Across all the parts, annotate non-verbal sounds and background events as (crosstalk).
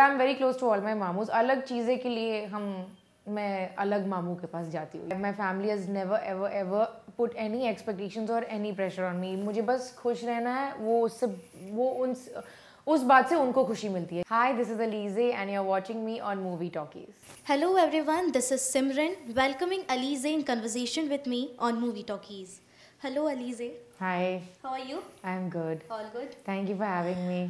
I am very close to all my मामूज अलग चीज़ें के लिए हम मैं अलग मामू के पास जाती हूँ my family has never ever ever put any expectations और एनी प्रेशर ऑन मी मुझे बस खुश रहना है वो उससे वो उन उस बात से उनको खुशी मिलती है hi this is Alizeh and you are watching me on Movie Talkies hello everyone this is Simran welcoming Alizeh in conversation with me on Movie Talkies hello Alizeh hi how are you I am good all good thank you for having me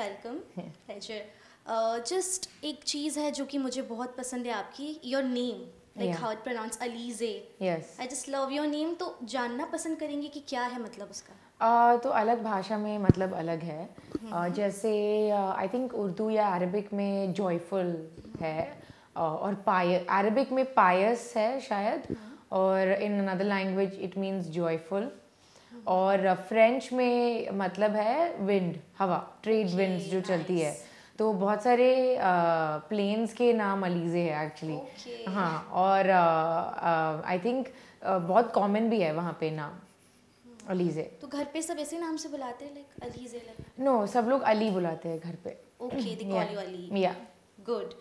welcome pleasure just एक चीज़ है जो कि मुझे बहुत पसंद है आपकी your name like how it pronounce Alizeh I just love your name तो जानना पसंद करेंगे कि क्या है मतलब उसका uh, तो अलग भाषा में मतलब अलग है uh, जैसे आई थिंक उर्दू या अरबिक में जॉयफुल है uh, और पाय अरबिक में पायस है शायद हम्म। और in another language it means joyful और फ्रेंच में मतलब है विंड हवा ट्रेड विंड जो चलती है तो बहुत सारे प्लेन्स के नाम अलीजे है एक्चुअली okay. हाँ और आई थिंक बहुत कॉमन भी है वहाँ पे नाम अलीजे तो घर पे सब ऐसे नाम से बुलाते हैं लाइक अलीजे लाइक नो सब लोग अली बुलाते हैं घर पे ओके दे कॉल यू या good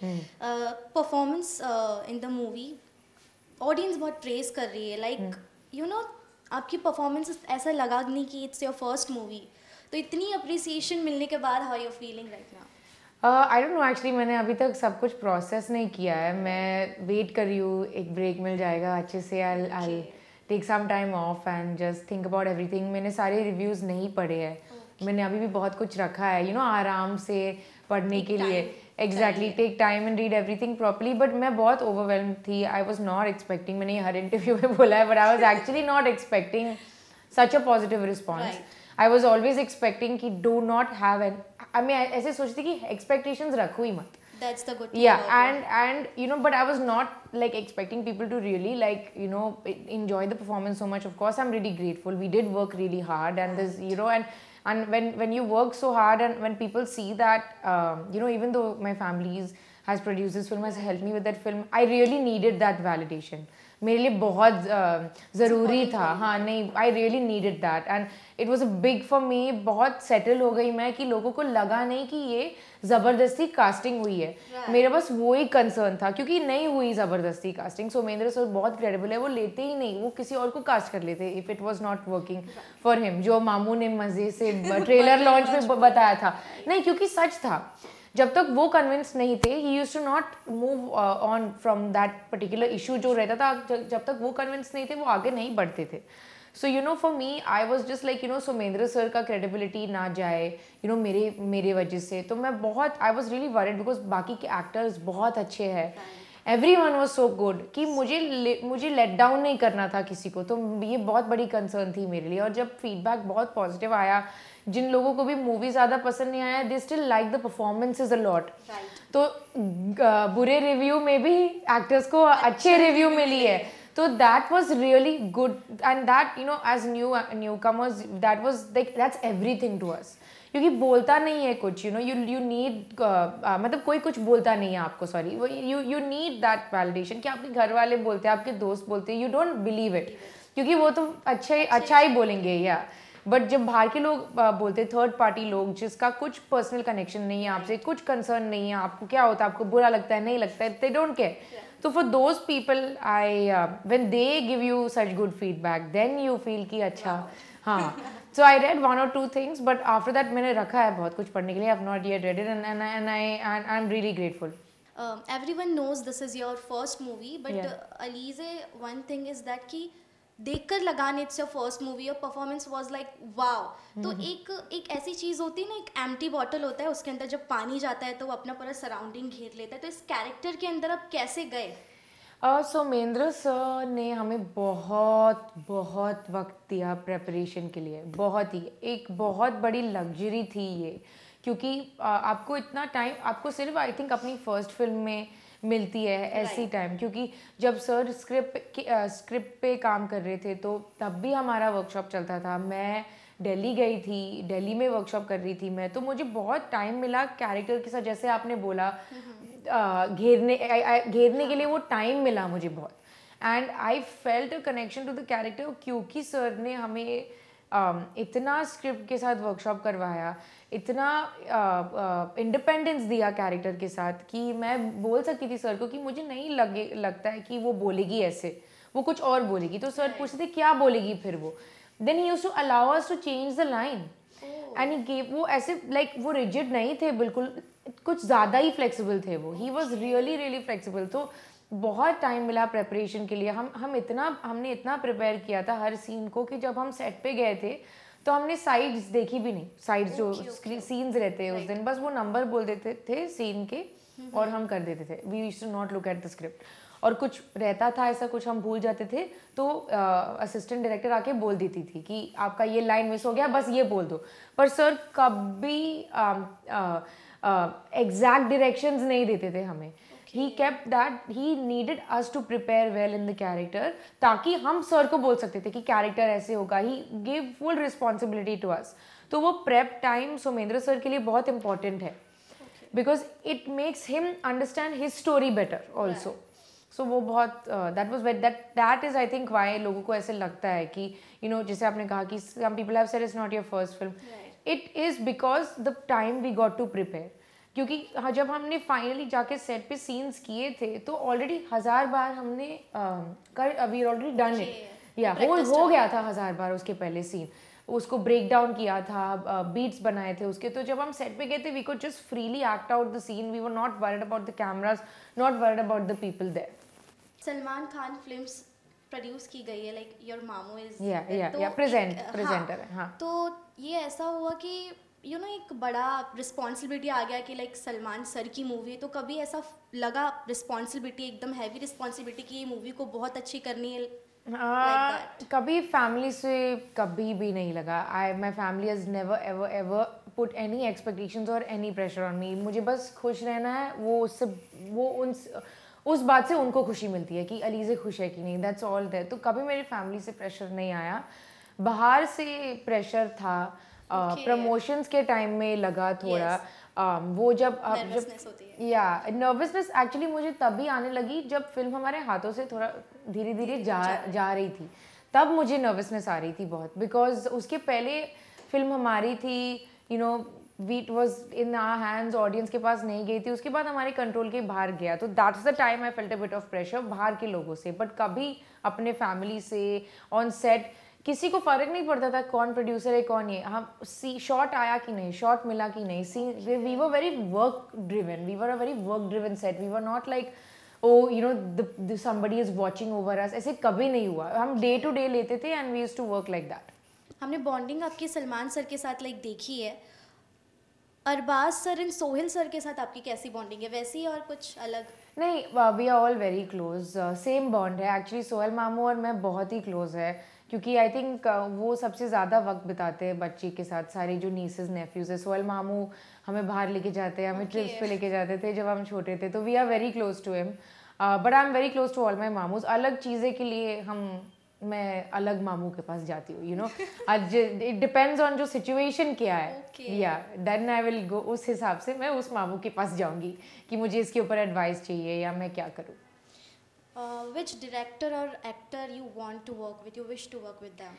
performance in the movie audience बहुत ट्रेस कर रही है लाइक यू नो आपकी परफॉर्मेंस ऐसा लगा नहीं कि इट्स योर फर्स्ट मूवी तो इतनी अप्रिसिएशन मिलने के बाद how you feeling right now I don't know actually मैंने अभी तक सब कुछ प्रोसेस नहीं किया है मैं वेट कर रही हूँ एक ब्रेक मिल जाएगा अच्छे से I I take some time off and just think about everything मैंने सारे रिव्यूज़ नहीं पढ़े हैं okay. मैंने अभी भी बहुत कुछ रखा है यू you नो know, आराम से पढ़ने के लिए exactly take time and read everything properly but मैं बहुत ओवरवेलम थी आई वॉज नॉट एक्सपेक्टिंग मैंने हर इंटरव्यू में बोला है but I was actually not expecting such a positive response I was always expecting कि do not have an mean, I ऐसे सोचती कि एक्सपेक्टेशंस expectations. ही मत that's the good thing yeah and and you know but i was not like expecting people to really like you know enjoy the performance so much of course i'm really grateful we did work really hard and this you know and and when when you work so hard and when people see that um, you know even though my family is has produce this film has help me with that film I really needed that validation मेरे लिए बहुत ज़रूरी था हाँ नहीं I really needed that and it was a big for me बहुत settle हो गई मैं कि लोगों को लगा नहीं कि ये ज़बरदस्ती कास्टिंग हुई है yeah. मेरे पास वो ही कंसर्न था क्योंकि नहीं हुई ज़बरदस्ती कास्टिंग सोमेंद्र सर बहुत क्रेडिबल है वो लेते ही नहीं वो किसी और को कास्ट कर लेते if it was not working for him जो मामू ने मज़े से ट्रेलर (laughs) लॉन्च में बताया था नहीं क्योंकि सच था जब तक वो कन्विंस नहीं थे he used to not move on from that particular issue जो रहता था जब तक वो कन्विंस नहीं थे वो आगे नहीं बढ़ते थे so you know for me I was just like you know Somendra sir का क्रेडिबिलिटी ना जाए यू you नो know, मेरे मेरे वजह से तो मैं बहुत I was really worried because बाकी के एक्टर्स बहुत अच्छे हैं everyone was so good कि मुझे मुझे लेट डाउन नहीं करना था किसी को तो ये बहुत बड़ी कंसर्न थी मेरे लिए और जब फीडबैक बहुत पॉजिटिव आया जिन लोगों को भी मूवी ज़्यादा पसंद नहीं आया they still like the performance is a lot तो बुरे रिव्यू में भी एक्टर्स को अच्छे रिव्यू मिली है तो that was really good and that you know as new newcomers that was that's everything to us क्योंकि बोलता नहीं है कुछ you know you you need मतलब कोई कुछ बोलता नहीं है आपको सॉरी वो you you need that validation कि आपके घर वाले बोलते हैं आपके दोस्त बोलते हैं यू डोंट बिलीव इट क्योंकि वो तो अच्छे अच्छा, अच्छा ही बोलेंगे या बट जब बाहर के लोग uh, बोलते हैं थर्ड पार्टी लोग जिसका कुछ पर्सनल कनेक्शन नहीं है आपसे कुछ कंसर्न नहीं है आपको क्या होता है आपको बुरा लगता है नहीं लगता है दे डोंट केयर तो for those people I when they give you such good feedback then you feel कि अच्छा wow. हाँ सो आई रेड वन और two things but after that मैंने रखा है बहुत कुछ पढ़ने के लिए not yet and and I I am really grateful everyone knows this is your first movie but Alizeh one thing is that की देख कर लगाने इट्स योर फर्स्ट मूवी और परफॉर्मेंस वॉज लाइक वाव तो mm-hmm. एक एक ऐसी चीज़ होती है ना एक एम्प्टी बॉटल होता है उसके अंदर जब पानी जाता है तो वो अपना पूरा सराउंडिंग घेर लेता है तो इस कैरेक्टर के अंदर आप कैसे गए सोमेंद्र uh, सर ने हमें बहुत बहुत वक्त दिया प्रेपरेशन के लिए बहुत ही एक बहुत बड़ी लग्जरी थी ये क्योंकि uh, आपको इतना टाइम आपको सिर्फ आई थिंक अपनी फर्स्ट फिल्म में मिलती है ऐसी टाइम क्योंकि जब सर स्क्रिप्ट स्क्रिप्ट पे काम कर रहे थे तो तब भी हमारा वर्कशॉप चलता था मैं दिल्ली गई थी दिल्ली में वर्कशॉप कर रही थी मैं तो मुझे बहुत टाइम मिला कैरेक्टर के साथ जैसे आपने बोला हम्म। घेरने घेरने के लिए वो टाइम मिला मुझे बहुत and I felt connection to the character क्योंकि सर ने हमें इतना स्क्रिप्ट के साथ वर्कशॉप करवाया इतना इंडिपेंडेंस uh, uh, दिया कैरेक्टर के साथ कि मैं बोल सकती थी सर को कि मुझे नहीं लगे लगता है कि वो बोलेगी ऐसे वो कुछ और बोलेगी तो सर पूछते थे क्या बोलेगी फिर वो then he used to allow us to change the line and he gave वो ऐसे लाइक like, वो रिजिड नहीं थे बिल्कुल कुछ ज़्यादा ही फ्लेक्सिबल थे वो he was really really flexible तो बहुत टाइम मिला प्रेपरेशन के लिए हम हम इतना हमने इतना प्रिपेयर किया था हर सीन को कि जब हम सेट पे गए थे तो हमने साइड्स देखी भी नहीं साइड्स जो सीन्स रहते हैं उस दिन बस वो नंबर बोल देते थे सीन के हम्म, और हम्म। हम कर देते थे we used to not look at the script और कुछ रहता था ऐसा कुछ हम भूल जाते थे तो असिस्टेंट डायरेक्टर आके बोल देती थी कि आपका ये लाइन मिस हो गया बस ये बोल दो पर सर कभी एग्जैक्ट uh, डिरेक्शन नहीं देते थे हमें he kept that he needed us to prepare well in the character ताकि हम सर को बोल सकते थे कि कैरेक्टर ऐसे होगा he give full responsibility to us तो वो प्रेप टाइम सोमेंद्र सर के लिए बहुत इंपॉर्टेंट है because it makes him understand his story better also so वो बहुत that was wait that that is I think why लोगों को ऐसे लगता है कि यू नो जैसे आपने कहा कि some people have said is not your first film it is because the time we got to prepare क्योंकि हाँ, जब हमने फाइनली जाके सेट पे सीन्स किए थे तो ऑलरेडी हज़ार बार हमने कर वी ऑलरेडी डन इट या हो हो गया था हज़ार बार उसके पहले सीन उसको ब्रेक डाउन किया था बीट्स बनाए थे उसके तो जब हम सेट पे गए थे we could just freely act out the scene we were not worried about the cameras not worried about the people there Salman Khan films produce की गई है लाइक योर मामू इज या या या प्रेजेंटर है हां तो ये ऐसा हुआ कि यू you नो know, एक बड़ा रिस्पॉन्सिबिलिटी आ गया कि लाइक सलमान सर की मूवी है तो कभी ऐसा लगा रिस्पॉन्सिबिलिटी एकदम हैवी रिस्पॉन्सिबिलिटी कि ये मूवी को बहुत अच्छी करनी है Uh, कभी फैमिली से कभी भी नहीं लगा I my family is never ever ever put any expectation और एनी प्रेशर ऑन मी मुझे बस खुश रहना है वो उससे वो उन उस बात से उनको खुशी मिलती है कि अलीजे खुश है कि नहीं दैट्स ऑल दैट तो कभी मेरी फैमिली से प्रेशर नहीं आया बाहर से प्रेशर था प्रमोशंस के टाइम में लगा थोड़ा वो जब जब या नर्वसनेस एक्चुअली मुझे तभी आने लगी जब फिल्म हमारे हाथों से थोड़ा धीरे धीरे जा जा रही थी तब मुझे नर्वसनेस आ रही थी बहुत बिकॉज उसके पहले फिल्म हमारी थी you know it was in our hands audience के पास नहीं गई थी उसके बाद हमारे कंट्रोल के बाहर गया तो that is the time I felt a bit of pressure बाहर के लोगों से बट कभी अपने फैमिली से ऑन सेट किसी को फ़र्क नहीं पड़ता था कौन प्रोड्यूसर है कौन ये हम सी शॉट आया कि नहीं शॉट मिला कि नहीं see we were very work driven we were a very work driven set we were not like oh you know somebody is watching over us ऐसे कभी नहीं हुआ हम डे टू डे लेते थे and we use to work like that हमने bonding आपकी Salman sir के साथ लाइक देखी है Arbaaz sir and Sohail sir के साथ आपकी कैसी बॉन्डिंग है वैसी और कुछ अलग नहीं we are all very close same bond है एक्चुअली सोहेल मामू और मैं बहुत ही क्लोज है क्योंकि आई थिंक uh, वो सबसे ज़्यादा वक्त बिताते हैं बच्ची के साथ सारे जो नीसेज नेफ्यूज़ है सोएल मामू हमें बाहर लेके जाते हैं हमें okay. ट्रिप्स पे लेके जाते थे जब हम छोटे थे तो we are very close to him but I am very close to all my मामूज अलग चीज़ें के लिए हम मैं अलग मामू के पास जाती हूँ यू नो (laughs) आज इट डिपेंड्स ऑन जो सिचुएशन क्या है या देन आई विल गो उस हिसाब से मैं उस मामू के पास जाऊँगी कि मुझे इसके ऊपर एडवाइस चाहिए या मैं क्या करूँ uh, which director or actor you want to work with, you wish to work with them?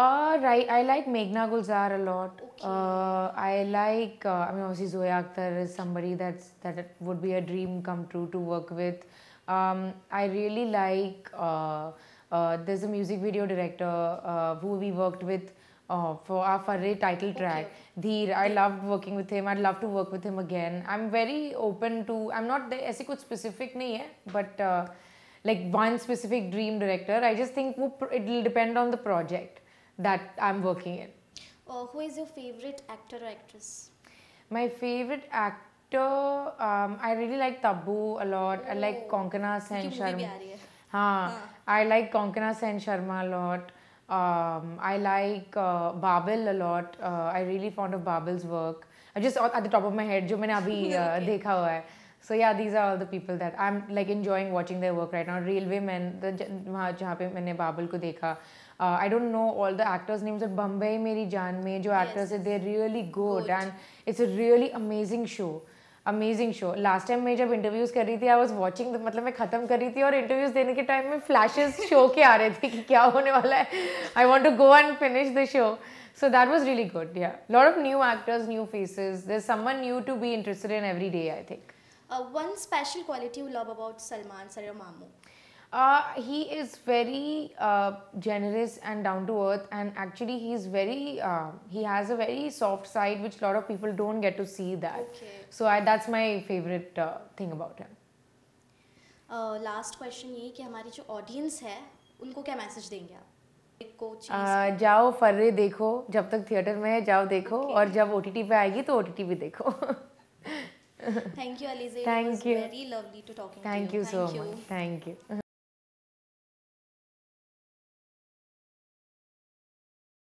Uh, right, I like Meghna Gulzar a lot. Okay. Uh, I like, uh, I mean, obviously Zoya Akhtar is somebody that's that would be a dream come true to work with. Um, I really like. Uh, uh, there's a music video director uh, who we worked with for uh, our Farre title track. Dheer, I loved working with him. I'd love to work with him again. I'm very open to. I'm not ऐसे कुछ specific but uh, like one specific dream director. I just think it'll depend on the project that I'm working in. Uh, who is your favorite actor or actress? My favorite actor. Um, I really like Tabu a lot. Oh. I like oh. Konkana Sen Sharma. हाँ, I like Konkana Sen Sharma a lot. Um, I like uh, Babel a lot. Uh, I really fond of Babel's work. I just uh, at the top of my head, जो मैंने अभी (laughs) uh, देखा हुआ है. So yeah, these are all the people that I'm like enjoying watching their work right now. Railway Men, वहाँ जहाँ पे मैंने बाबल को देखा. Uh, I don't know all the actors' names, but Bombay Meri Jaan में जो actors yes. हैं, they're really good, good and it's a really amazing show. Amazing show last time मैं जब इंटरव्यूज कर रही थी आई वॉज वॉचिंग मतलब मैं खत्म कर रही थी और इंटरव्यूज देने के टाइम में फ्लैशेज शो के आ रहे थे कि क्या होने वाला है I want to go and finish the show so that was really good या lot of new actors new faces there is someone new to be interested in every day I think one special quality you love about Salman sir मामू Uh, he is very uh, generous and down to earth, and actually, he's very uh, he has a very soft side, which a lot of people don't get to see that. Okay. So I, that's my favorite uh, thing about him. Last uh, question ये कि हमारी जो audience है उनको क्या message देंगे आप uh, जाओ फर्रे देखो जब तक थिएटर में है जाओ देखो और जब पे आएगी तो ओ भी देखो thank you Alizeh thank you very lovely to talking thank you so much thank you